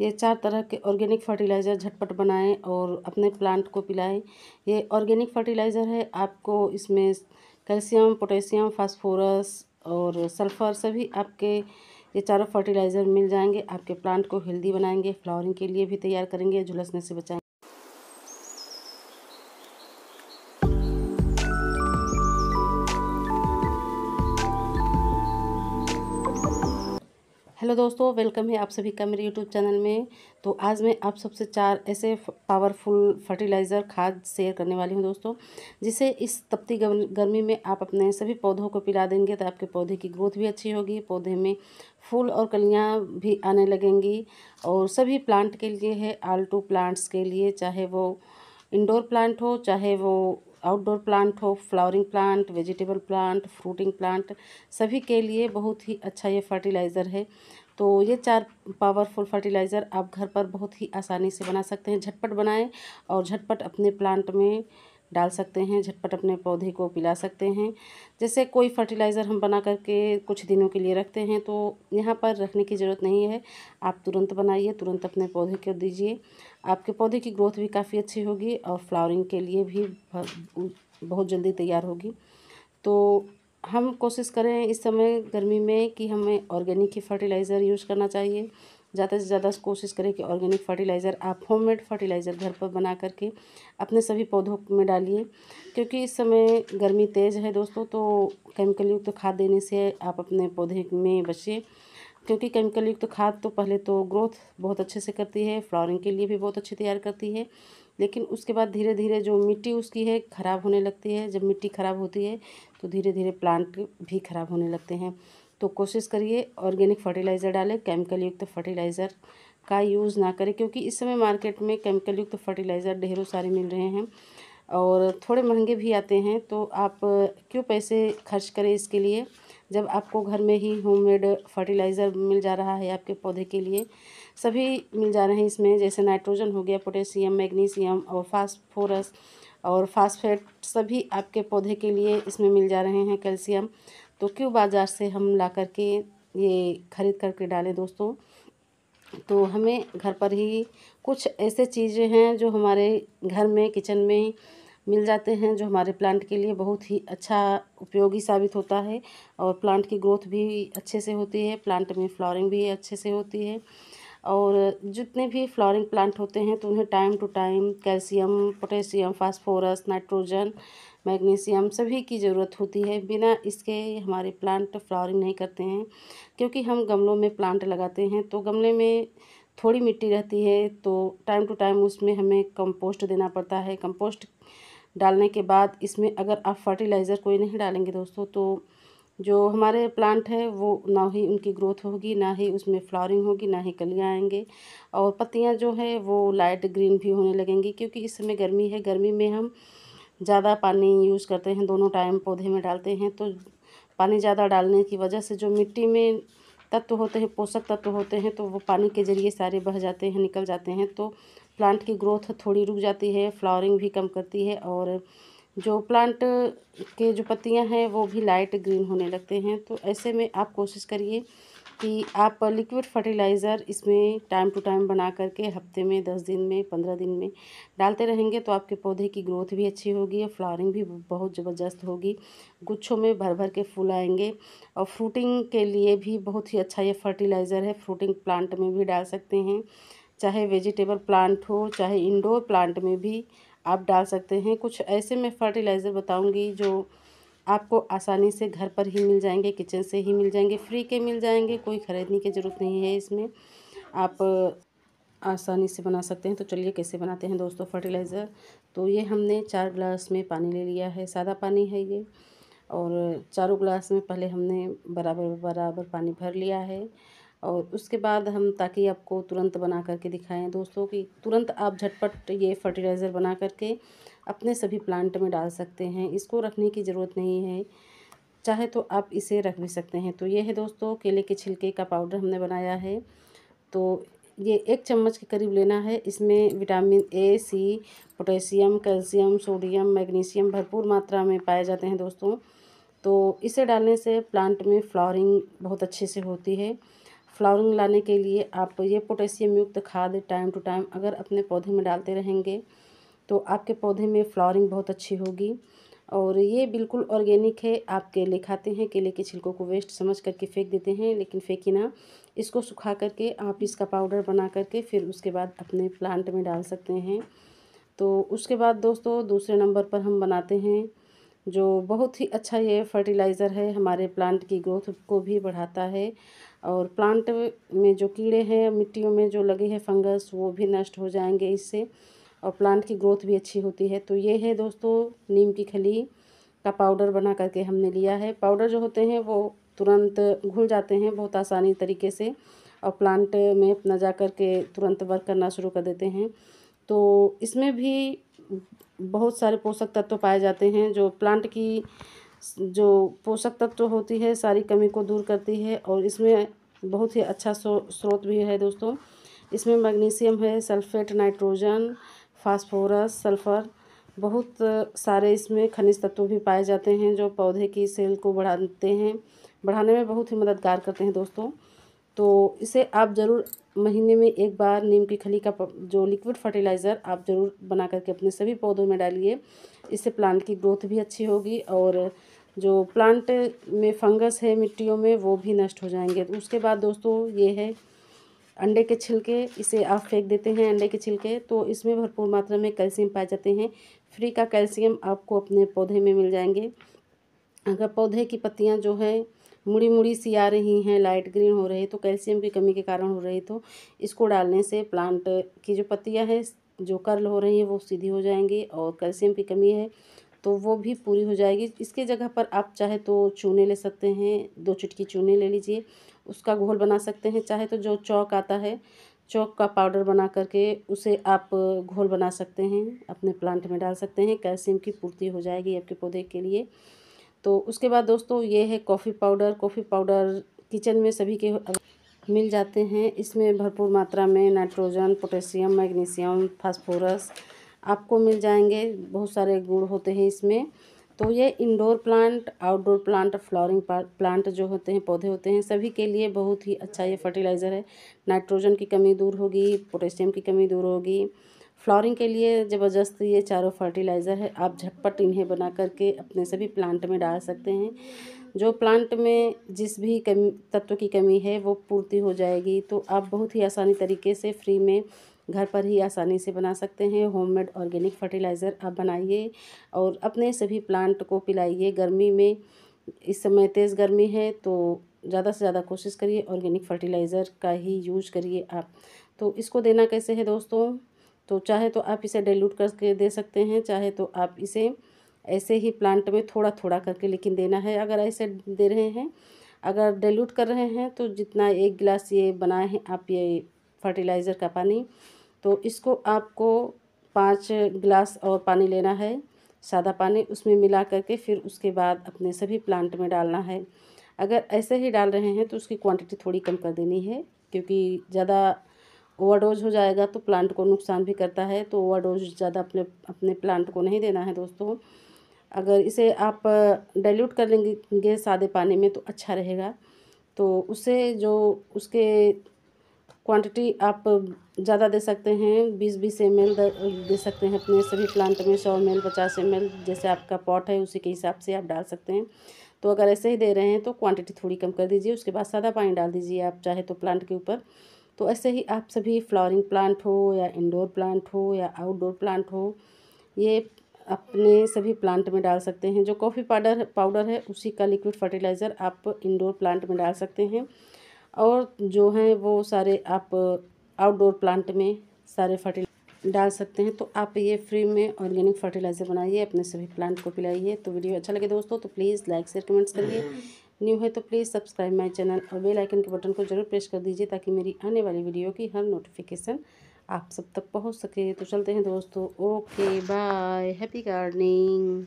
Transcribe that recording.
ये चार तरह के ऑर्गेनिक फर्टिलाइज़र झटपट बनाएं और अपने प्लांट को पिलाएं ये ऑर्गेनिक फर्टिलाइज़र है आपको इसमें कैल्शियम पोटेशियम फास्फोरस और सल्फ़र सभी आपके ये चारों फर्टिलाइज़र मिल जाएंगे आपके प्लांट को हेल्दी बनाएंगे फ्लावरिंग के लिए भी तैयार करेंगे झुलसने से बचाएंगे हेलो दोस्तों वेलकम है आप सभी का मेरे यूट्यूब चैनल में तो आज मैं आप सबसे चार ऐसे पावरफुल फर्टिलाइज़र खाद शेयर करने वाली हूँ दोस्तों जिसे इस तपती गर्मी में आप अपने सभी पौधों को पिला देंगे तो आपके पौधे की ग्रोथ भी अच्छी होगी पौधे में फूल और कलियाँ भी आने लगेंगी और सभी प्लांट के लिए है आल टू प्लांट्स के लिए चाहे वो इंडोर प्लांट हो चाहे वो आउटडोर प्लांट हो flowering plant vegetable plant fruiting plant सभी के लिए बहुत ही अच्छा ये फर्टिलाइज़र है तो ये चार पावरफुल फर्टिलाइज़र आप घर पर बहुत ही आसानी से बना सकते हैं झटपट बनाएं और झटपट अपने प्लांट में डाल सकते हैं झटपट अपने पौधे को पिला सकते हैं जैसे कोई फर्टिलाइज़र हम बना करके कुछ दिनों के लिए रखते हैं तो यहाँ पर रखने की ज़रूरत नहीं है आप तुरंत बनाइए तुरंत अपने पौधे को दीजिए आपके पौधे की ग्रोथ भी काफ़ी अच्छी होगी और फ्लावरिंग के लिए भी बहुत जल्दी तैयार होगी तो हम कोशिश करें इस समय गर्मी में कि हमें ऑर्गेनिक ही फर्टिलाइज़र यूज़ करना चाहिए ज़्यादा से ज़्यादा कोशिश करें कि ऑर्गेनिक फर्टिलाइज़र आप होममेड फर्टिलाइज़र घर पर बना करके अपने सभी पौधों में डालिए क्योंकि इस समय गर्मी तेज़ है दोस्तों तो केमिकल युक्त तो खाद देने से आप अपने पौधे में बचिए क्योंकि केमिकल युक्त तो खाद तो पहले तो ग्रोथ बहुत अच्छे से करती है फ्लॉरिंग के लिए भी बहुत अच्छी तैयार करती है लेकिन उसके बाद धीरे धीरे जो मिट्टी उसकी है ख़राब होने लगती है जब मिट्टी ख़राब होती है तो धीरे धीरे प्लांट भी ख़राब होने लगते हैं तो कोशिश करिए ऑर्गेनिक फर्टिलाइज़र डालें केमिकल युक्त तो फर्टिलाइज़र का यूज़ ना करें क्योंकि इस समय मार्केट में केमिकल युक्त तो फर्टिलाइज़र ढेरों सारे मिल रहे हैं और थोड़े महंगे भी आते हैं तो आप क्यों पैसे खर्च करें इसके लिए जब आपको घर में ही होममेड फर्टिलाइज़र मिल जा रहा है आपके पौधे के लिए सभी मिल जा रहे हैं इसमें जैसे नाइट्रोजन हो गया पोटेशियम मैग्नीशियम और फास्फोरस और फास्फेट सभी आपके पौधे के लिए इसमें मिल जा रहे हैं कैल्शियम तो क्यों बाज़ार से हम ला करके ये खरीद करके डालें दोस्तों तो हमें घर पर ही कुछ ऐसे चीज़ें हैं जो हमारे घर में किचन में मिल जाते हैं जो हमारे प्लांट के लिए बहुत ही अच्छा उपयोगी साबित होता है और प्लांट की ग्रोथ भी अच्छे से होती है प्लांट में फ्लावरिंग भी अच्छे से होती है और जितने भी फ्लावरिंग प्लांट होते हैं तो उन्हें time to time calcium potassium phosphorus nitrogen magnesium सभी की ज़रूरत होती है बिना इसके हमारे प्लांट फ्लावरिंग नहीं करते हैं क्योंकि हम गमलों में प्लांट लगाते हैं तो गमले में थोड़ी मिट्टी रहती है तो टाइम टू टाइम उसमें हमें कंपोस्ट देना पड़ता है कंपोस्ट डालने के बाद इसमें अगर आप फर्टिलाइज़र कोई नहीं डालेंगे दोस्तों तो जो हमारे प्लांट है वो ना ही उनकी ग्रोथ होगी ना ही उसमें फ्लावरिंग होगी ना ही कलियाँ आएंगे और पत्तियाँ जो है वो लाइट ग्रीन भी होने लगेंगी क्योंकि इस समय गर्मी है गर्मी में हम ज़्यादा पानी यूज़ करते हैं दोनों टाइम पौधे में डालते हैं तो पानी ज़्यादा डालने की वजह से जो मिट्टी में तत्व होते हैं पोषक तत्व होते हैं तो वो पानी के ज़रिए सारे बह जाते हैं निकल जाते हैं तो प्लांट की ग्रोथ थोड़ी रुक जाती है फ्लावरिंग भी कम करती है और जो प्लांट के जो पत्तियां हैं वो भी लाइट ग्रीन होने लगते हैं तो ऐसे में आप कोशिश करिए कि आप लिक्विड फर्टिलाइज़र इसमें टाइम टू टाइम बना करके हफ्ते में दस दिन में पंद्रह दिन में डालते रहेंगे तो आपके पौधे की ग्रोथ भी अच्छी होगी और फ्लावरिंग भी बहुत ज़बरदस्त होगी गुच्छों में भर भर के फूल आएंगे और फ्रूटिंग के लिए भी बहुत ही अच्छा ये फर्टिलाइज़र है फ्रूटिंग प्लांट में भी डाल सकते हैं चाहे वेजिटेबल प्लांट हो चाहे इनडोर प्लांट में भी आप डाल सकते हैं कुछ ऐसे मैं फर्टिलाइज़र बताऊँगी जो आपको आसानी से घर पर ही मिल जाएंगे किचन से ही मिल जाएंगे फ्री के मिल जाएंगे कोई ख़रीदने की ज़रूरत नहीं है इसमें आप आसानी से बना सकते हैं तो चलिए कैसे बनाते हैं दोस्तों फर्टिलाइज़र तो ये हमने चार गिलास में पानी ले लिया है सादा पानी है ये और चारों ग्लास में पहले हमने बराबर बराबर पानी भर लिया है और उसके बाद हम ताकि आपको तुरंत बना करके दिखाएं दोस्तों कि तुरंत आप झटपट ये फर्टिलाइज़र बना करके अपने सभी प्लांट में डाल सकते हैं इसको रखने की ज़रूरत नहीं है चाहे तो आप इसे रख भी सकते हैं तो ये है दोस्तों केले के छिलके का पाउडर हमने बनाया है तो ये एक चम्मच के करीब लेना है इसमें vitamin A C potassium calcium sodium magnesium भरपूर मात्रा में पाए जाते हैं दोस्तों तो इसे डालने से प्लांट में फ्लावरिंग बहुत अच्छे से होती है फ्लावरिंग लाने के लिए आप ये पोटेशियम युक्त खाद टाइम टू टाइम अगर अपने पौधे में डालते रहेंगे तो आपके पौधे में फ्लावरिंग बहुत अच्छी होगी और ये बिल्कुल ऑर्गेनिक है आप केले खाते हैं केले के छिलकों को वेस्ट समझ करके फेंक देते हैं लेकिन फेंकी ना इसको सुखा करके आप इसका पाउडर बना करके फिर उसके बाद अपने प्लांट में डाल सकते हैं तो उसके बाद दोस्तों दूसरे नंबर पर हम बनाते हैं जो बहुत ही अच्छा ये फ़र्टिलाइज़र है हमारे प्लांट की ग्रोथ को भी बढ़ाता है और प्लांट में जो कीड़े हैं मिट्टियों में जो लगे हैं फंगस वो भी नष्ट हो जाएंगे इससे और प्लांट की ग्रोथ भी अच्छी होती है तो ये है दोस्तों नीम की खली का पाउडर बना करके हमने लिया है पाउडर जो होते हैं वो तुरंत घुल जाते हैं बहुत आसानी तरीके से और प्लांट में अपना जा कर के तुरंत वर्क करना शुरू कर देते हैं तो इसमें भी बहुत सारे पोषक तत्व पाए जाते हैं जो प्लांट की जो पोषक तत्व होती है सारी कमी को दूर करती है और इसमें बहुत ही अच्छा स्रोत भी है दोस्तों इसमें मैग्नीशियम है सल्फेट नाइट्रोजन फास्फोरस सल्फ़र बहुत सारे इसमें खनिज तत्व भी पाए जाते हैं जो पौधे की सेल को बढ़ाते हैं बढ़ाने में बहुत ही मददगार करते हैं दोस्तों तो इसे आप ज़रूर महीने में एक बार नीम की खली का जो लिक्विड फर्टिलाइज़र आप ज़रूर बना करके अपने सभी पौधों में डालिए इससे प्लांट की ग्रोथ भी अच्छी होगी और जो प्लांट में फंगस है मिट्टियों में वो भी नष्ट हो जाएंगे उसके बाद दोस्तों ये है अंडे के छिलके इसे आप फेंक देते हैं अंडे के छिलके तो इसमें भरपूर मात्रा में कैल्शियम पाए जाते हैं फ्री का कैल्शियम आपको अपने पौधे में मिल जाएंगे अगर पौधे की पत्तियां जो है मुड़ी मुड़ी सी आ रही हैं लाइट ग्रीन हो रही तो कैल्शियम की कमी के कारण हो रही तो इसको डालने से प्लांट की जो पत्तियाँ हैं जो कर्ल हो रही हैं वो सीधी हो जाएंगी और कैल्शियम की कमी है तो वो भी पूरी हो जाएगी इसके जगह पर आप चाहे तो चूने ले सकते हैं दो चुटकी चूने ले लीजिए उसका घोल बना सकते हैं चाहे तो जो चौक आता है चौक का पाउडर बना करके उसे आप घोल बना सकते हैं अपने प्लांट में डाल सकते हैं कैल्शियम की पूर्ति हो जाएगी आपके पौधे के लिए तो उसके बाद दोस्तों ये है coffee powder coffee powder kitchen में सभी के मिल जाते हैं इसमें भरपूर मात्रा में नाइट्रोजन पोटेशियम मैग्नीशियम फास्फोरस आपको मिल जाएंगे बहुत सारे गुड़ होते हैं इसमें तो ये indoor plant outdoor plant flowering plant जो होते हैं पौधे होते हैं सभी के लिए बहुत ही अच्छा ये फर्टिलाइज़र है नाइट्रोजन की कमी दूर होगी पोटेशियम की कमी दूर होगी फ्लॉरिंग के लिए ज़बरदस्त ये चारों फर्टिलाइज़र है आप झटपट इन्हें बना करके अपने सभी प्लांट में डाल सकते हैं जो प्लांट में जिस भी कमी तत्व की कमी है वो पूर्ति हो जाएगी तो आप बहुत ही आसानी तरीके से फ्री में घर पर ही आसानी से बना सकते हैं होममेड ऑर्गेनिक फर्टिलाइज़र आप बनाइए और अपने सभी प्लांट को पिलाइए गर्मी में इस समय तेज़ गर्मी है तो ज़्यादा से ज़्यादा कोशिश करिए ऑर्गेनिक फर्टिलाइज़र का ही यूज करिए आप तो इसको देना कैसे है दोस्तों तो चाहे तो आप इसे डाइल्यूट करके दे सकते हैं चाहे तो आप इसे ऐसे ही प्लांट में थोड़ा थोड़ा करके लेकिन देना है अगर ऐसे दे रहे हैं अगर डाइल्यूट कर रहे हैं तो जितना एक गिलास ये बनाए हैं आप ये फर्टिलाइज़र का पानी तो इसको आपको पाँच गिलास और पानी लेना है सादा पानी उसमें मिला करके फिर उसके बाद अपने सभी प्लांट में डालना है अगर ऐसे ही डाल रहे हैं तो उसकी क्वांटिटी थोड़ी कम कर देनी है क्योंकि ज़्यादा ओवरडोज हो जाएगा तो प्लांट को नुकसान भी करता है तो ओवरडोज ज़्यादा अपने अपने प्लांट को नहीं देना है दोस्तों अगर इसे आप डाइल्यूट कर लेंगे सादे पानी में तो अच्छा रहेगा तो उसे जो उसके क्वांटिटी आप ज़्यादा दे सकते हैं बीस बीस एम दे सकते हैं अपने सभी प्लांट में सौ एम एल पचास एम जैसे आपका पॉट है उसी के हिसाब से आप डाल सकते हैं तो अगर ऐसे ही दे रहे हैं तो क्वांटिटी थोड़ी कम कर दीजिए उसके बाद सादा पानी डाल दीजिए आप चाहे तो प्लांट के ऊपर तो ऐसे ही आप सभी फ्लावरिंग प्लांट हो या इंडोर प्लांट हो या आउटडोर प्लांट हो ये अपने सभी प्लांट में डाल सकते हैं जो कॉफ़ी पाउडर पाउडर है उसी का लिक्विड फर्टिलाइज़र आप इंडोर प्लांट में डाल सकते हैं और जो हैं वो सारे आप आउटडोर प्लांट में सारे फर्टिल डाल सकते हैं तो आप ये फ्री में ऑर्गेनिक फर्टिलाइज़र बनाइए अपने सभी प्लांट को पिलाइए तो वीडियो अच्छा लगे दोस्तों तो प्लीज़ लाइक शेयर कमेंट्स करिए न्यू है तो प्लीज़ सब्सक्राइब माय चैनल और बेल आइकन के बटन को जरूर प्रेस कर दीजिए ताकि मेरी आने वाली वीडियो की हर नोटिफिकेशन आप सब तक पहुंच सके तो चलते हैं दोस्तों ओके बाय हैप्पी गार्डनिंग